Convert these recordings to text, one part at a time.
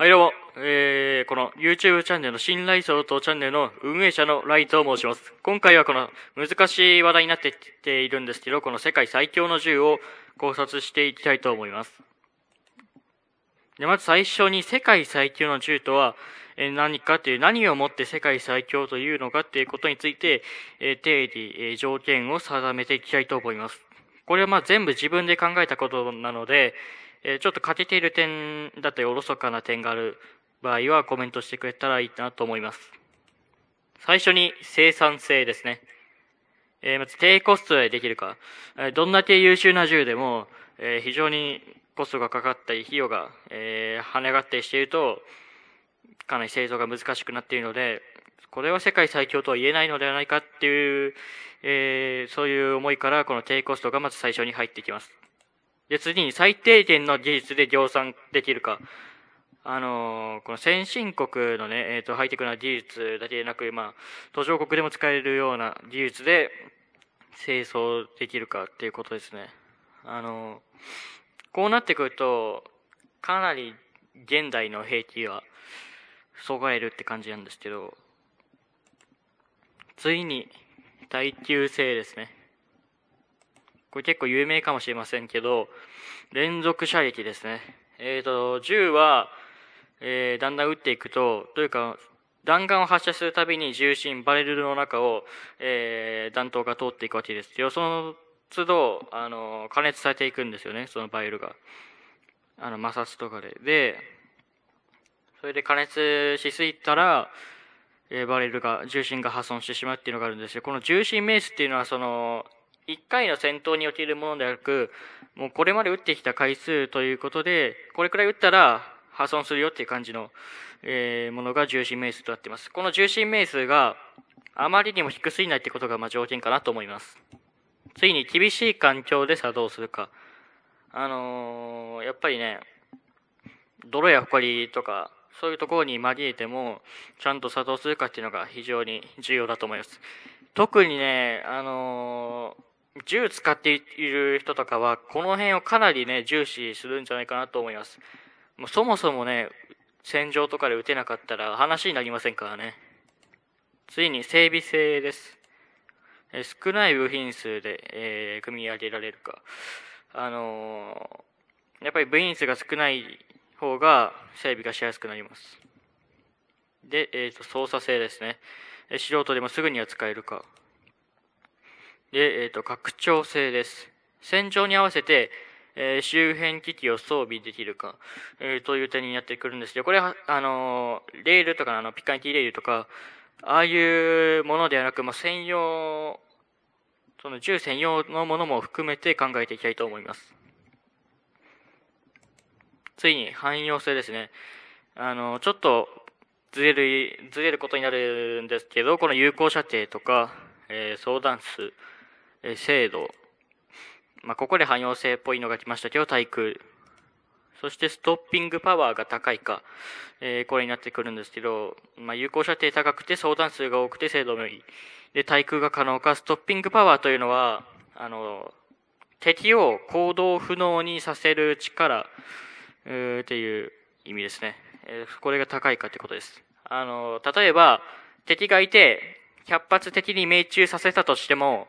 はいどうも、えー、この YouTube チャンネルの信頼相当チャンネルの運営者のライトを申します。今回はこの難しい話題になってきているんですけど、この世界最強の銃を考察していきたいと思います。で、まず最初に世界最強の銃とは、え何かっていう、何をもって世界最強というのかっていうことについて、え定理、え条件を定めていきたいと思います。これはまあ全部自分で考えたことなので、えちょっと欠けている点だったり、おろそかな点がある場合はコメントしてくれたらいいなと思います。最初に生産性ですね。えー、まず低コストでできるか。えどんだけ優秀な銃でも、えー、非常にコストがかかったり、費用が、えー、跳ね上がったりしていると、かなり製造が難しくなっているので、これは世界最強とは言えないのではないかっていう、えー、そういう思いから、この低コストがまず最初に入ってきます。で、次に最低限の技術で量産できるか。あのー、この先進国のね、えっ、ー、と、ハイテクな技術だけでなく、まあ、途上国でも使えるような技術で、清掃できるかっていうことですね。あのー、こうなってくると、かなり現代の兵器は、そがえるって感じなんですけど、ついに、耐久性ですね。これ結構有名かもしれませんけど、連続射撃ですね。えっ、ー、と、銃は、えー、だんだん撃っていくと、というか、弾丸を発射するたびに重心、バレルの中を、えー、弾頭が通っていくわけですよ。その都度、あの、加熱されていくんですよね、そのバレルが。あの、摩擦とかで。で、それで加熱しすぎたら、えー、バレルが、重心が破損してしまうっていうのがあるんですよ。この重心メースっていうのは、その、1回の戦闘におけるものではなく、もうこれまで打ってきた回数ということで、これくらい打ったら破損するよっていう感じの、えー、ものが重心命数となっています。この重心命数があまりにも低すぎないってことがまあ条件かなと思います。次に厳しい環境で作動するか。あのー、やっぱりね、泥や埃とか、そういうところに紛れても、ちゃんと作動するかっていうのが非常に重要だと思います。特にね、あのー銃使っている人とかは、この辺をかなりね、重視するんじゃないかなと思います。もうそもそもね、戦場とかで撃てなかったら話になりませんからね。ついに整備性です。え少ない部品数で、えー、組み上げられるか。あのー、やっぱり部品数が少ない方が整備がしやすくなります。で、えっ、ー、と、操作性ですね。素人でもすぐには使えるか。で、えっ、ー、と、拡張性です。戦場に合わせて、えー、周辺機器を装備できるか、えー、という点になってくるんですけど、これは、あのー、レールとか、あの、ピカニティレールとか、ああいうものではなく、まあ、専用、その銃専用のものも含めて考えていきたいと思います。ついに、汎用性ですね。あの、ちょっと、ずれる、ずれることになるんですけど、この有効射程とか、えー、相談数、えー、精度。まあ、ここで汎用性っぽいのが来ましたけど、対空。そしてストッピングパワーが高いか、えー、これになってくるんですけど、まあ、有効射程高くて相談数が多くて精度もいい。で、対空が可能か、ストッピングパワーというのは、あの、敵を行動不能にさせる力、うーっていう意味ですね。えー、これが高いかってことです。あの、例えば、敵がいて、100発敵に命中させたとしても、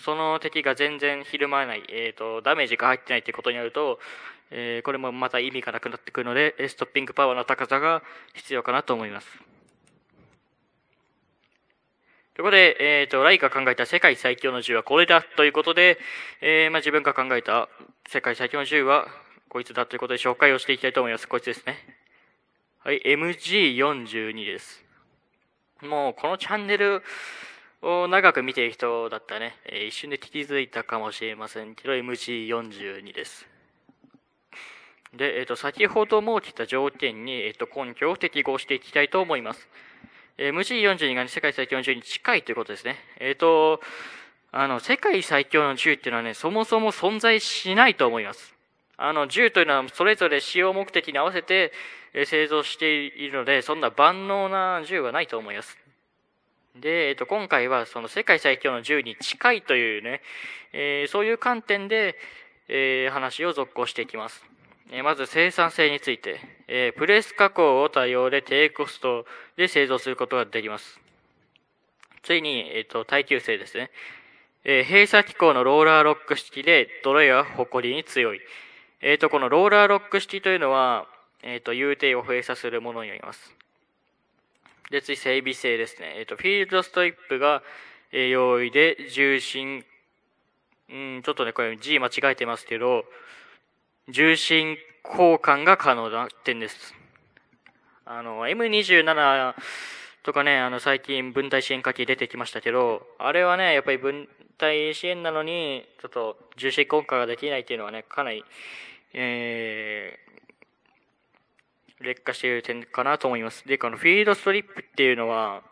その敵が全然ひるまない、えっ、ー、と、ダメージが入ってないってことになると、えー、これもまた意味がなくなってくるので、ストッピングパワーの高さが必要かなと思います。ということで、えっ、ー、と、ライが考えた世界最強の銃はこれだということで、えー、まあ自分が考えた世界最強の銃はこいつだということで紹介をしていきたいと思います。こいつですね。はい、MG42 です。もうこのチャンネル、を長く見ている人だったね、えー、一瞬で気づいたかもしれませんけど、MG42 です。で、えっ、ー、と、先ほど設けた条件に、えっ、ー、と、根拠を適合していきたいと思います。えー、MG42 が、ね、世界最強の銃に近いということですね。えっ、と、あの、世界最強の銃っていうのはね、そもそも存在しないと思います。あの、銃というのはそれぞれ使用目的に合わせて製造しているので、そんな万能な銃はないと思います。で、えっと、今回はその世界最強の10に近いというね、えー、そういう観点で、えー、話を続行していきます。えー、まず生産性について、えー、プレス加工を多用で低コストで製造することができます。ついに、えっ、と、耐久性ですね。え閉鎖機構のローラーロック式で泥やホコリに強い。えっ、と、このローラーロック式というのは、えっ、と、融底を閉鎖するものになります。で、次、整備性ですね。えっ、ー、と、フィールドストリップが、えー、容易で、重心、うんちょっとね、これ G 間違えてますけど、重心交換が可能な点です。あの、M27 とかね、あの、最近分体支援書き出てきましたけど、あれはね、やっぱり分体支援なのに、ちょっと重心交換ができないっていうのはね、かなり、えー、劣化している点かなと思います。で、このフィードストリップっていうのは、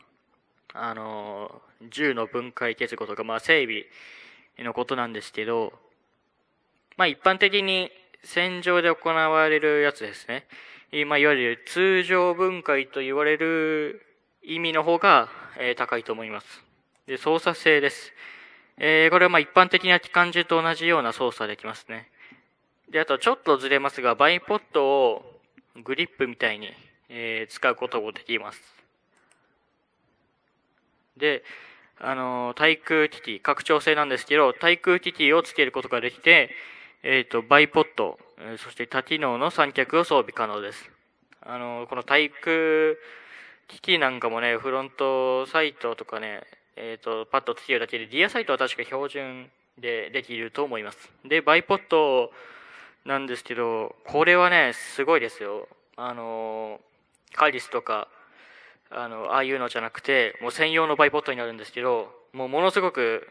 あの、銃の分解結合とか、まあ、整備のことなんですけど、まあ、一般的に戦場で行われるやつですね。まあ、いわゆる通常分解と言われる意味の方が、えー、高いと思います。で、操作性です。えー、これはまあ一般的な機関銃と同じような操作できますね。で、あとちょっとずれますが、バイポットをグリップみたいに、えー、使うこともできます。で、あの、対空機器、拡張性なんですけど、対空機器をつけることができて、えっ、ー、と、バイポット、そして多機能の三脚を装備可能です。あの、この対空機器なんかもね、フロントサイトとかね、えっ、ー、と、パッとつけるだけで、ディアサイトは確か標準でできると思います。で、バイポットをなんですけど、これはね、すごいですよ。あの、カリスとか、あの、ああいうのじゃなくて、もう専用のバイポットになるんですけど、もうものすごく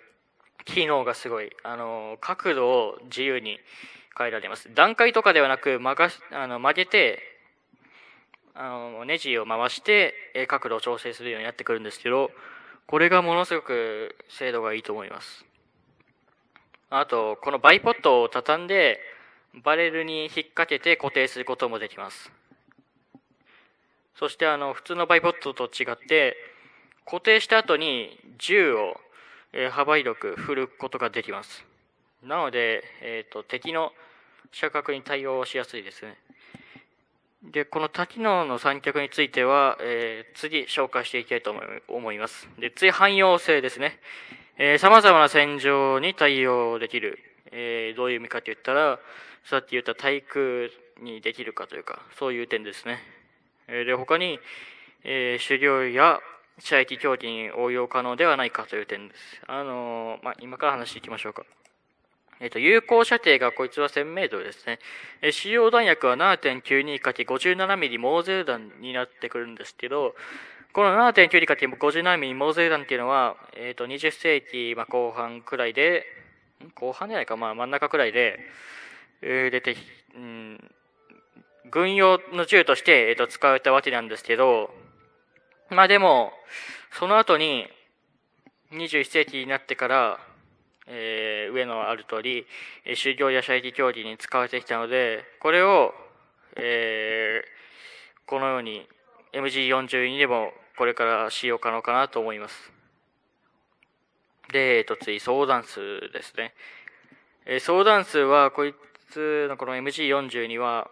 機能がすごい。あの、角度を自由に変えられます。段階とかではなく、曲があの、曲げて、あの、ネジを回して、角度を調整するようになってくるんですけど、これがものすごく精度がいいと思います。あと、このバイポットを畳んで、バレルに引っ掛けて固定することもできます。そしてあの普通のバイポッドと違って固定した後に銃を幅広く振ることができます。なので、えーと、と敵の射角に対応しやすいですね。で、この多機能の三脚については、えー、次紹介していきたいと思います。で、次、汎用性ですね。えー、様々な戦場に対応できる。えー、どういう意味かと言ったら、そうやって言った対空にできるかというか、そういう点ですね。で、他に、えー、狩猟や射撃競技に応用可能ではないかという点です。あのー、まあ、今から話していきましょうか。えっ、ー、と、有効射程がこいつは1000メートルですね。えー、使用弾薬は 7.92×57mm 猛ゼル弾になってくるんですけど、この 7.92×57mm 猛ゼル弾っていうのは、えっ、ー、と、20世紀、後半くらいで、後半じゃないか、まあ、真ん中くらいで、出て、うん、軍用の銃として、えっ、と、使われたわけなんですけど、まあでも、その後に、21世紀になってから、えー、上のある通り、え修行や射撃競技に使われてきたので、これを、えー、このように MG42 でもこれから使用可能かなと思います。で、えっと、次、相談数ですね。えー、相談数は、こういっのこの MG42 は、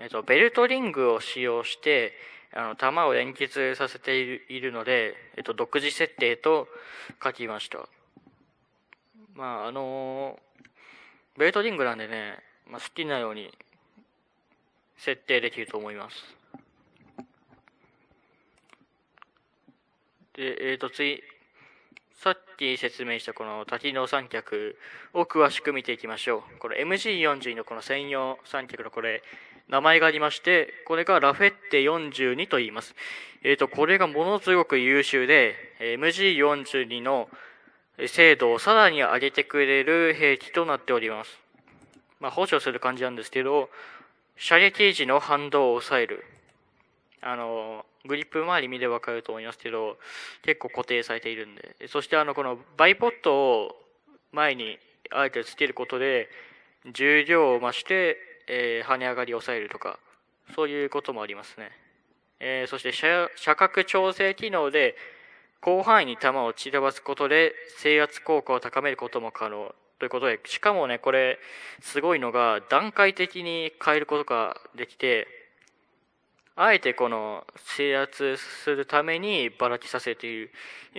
えっと、ベルトリングを使用して、あの、弾を連結させているので、えっと、独自設定と書きました。まあ、あのー、ベルトリングなんでね、まあ、好きなように設定できると思います。で、えっ、ー、と、次、さっき説明したこの多機能三脚を詳しく見ていきましょう。これ MG42 のこの専用三脚のこれ、名前がありまして、これがラフェッテ42と言います。えっ、ー、と、これがものすごく優秀で、MG42 の精度をさらに上げてくれる兵器となっております。まあ、補助する感じなんですけど、射撃時の反動を抑える。あのグリップ周り見ればわかると思いますけど、結構固定されているんで。そしてあの、このバイポットを前にあえてつけることで、重量を増して、えー、跳ね上がりを抑えるとか、そういうこともありますね。えー、そして車、車角調整機能で、広範囲に球を散らばすことで制圧効果を高めることも可能ということで、しかもね、これ、すごいのが、段階的に変えることができて、あえてこの制圧するためにばらきさせている。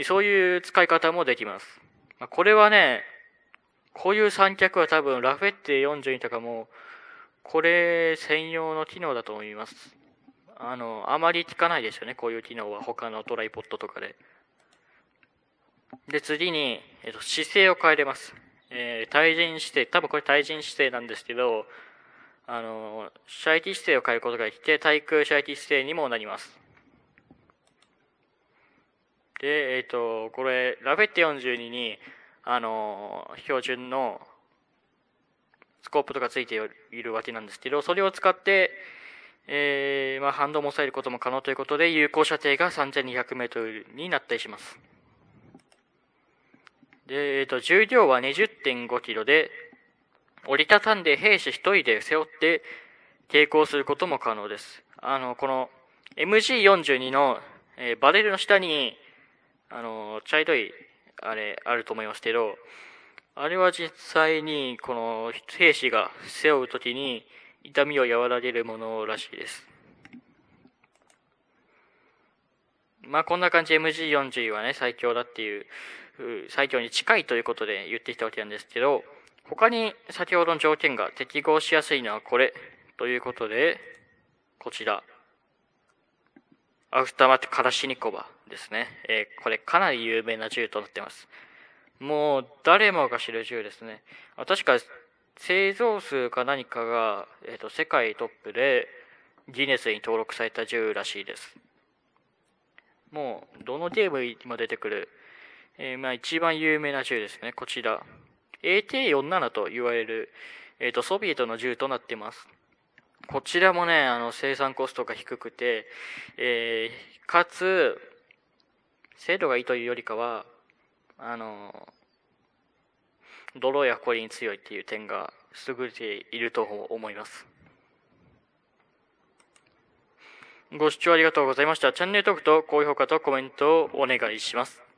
そういう使い方もできます。まあ、これはね、こういう三脚は多分ラフェって42とかも、これ専用の機能だと思います。あの、あまり効かないですよね、こういう機能は。他のトライポッドとかで。で、次に、えっと、姿勢を変えれます。えー、対人姿勢、多分これ対人姿勢なんですけど、あの、射撃姿勢を変えることができて、対空射撃姿勢にもなります。で、えっ、ー、と、これ、ラフェット42に、あの、標準のスコープとかついているわけなんですけど、それを使って、えー、まあ、ハンドも抑えることも可能ということで、有効射程が3200メートルになったりします。で、えっ、ー、と、重量は20.5キロで、折りたたんで兵士一人で背負って抵抗することも可能です。あの、この MG42 の、えー、バレルの下に、あの、茶色い、あれ、あると思いますけど、あれは実際に、この、兵士が背負うときに、痛みを和らげるものらしいです。まあ、こんな感じ MG40 はね、最強だっていう、最強に近いということで言ってきたわけなんですけど、他に先ほどの条件が適合しやすいのはこれということで、こちら。アフターマットカラシニコバですね。えー、これかなり有名な銃となってます。もう誰もが知る銃ですね。あ確か製造数か何かが、えーと、と世界トップでギネスに登録された銃らしいです。もうどのゲームにも出てくる、えー、まあ一番有名な銃ですね。こちら。a t 4 7と言われる、えっ、ー、と、ソビエトの銃となっています。こちらもね、あの、生産コストが低くて、えー、かつ、精度がいいというよりかは、あの、泥や凝りに強いっていう点が優れていると思います。ご視聴ありがとうございました。チャンネル登録と高評価とコメントをお願いします。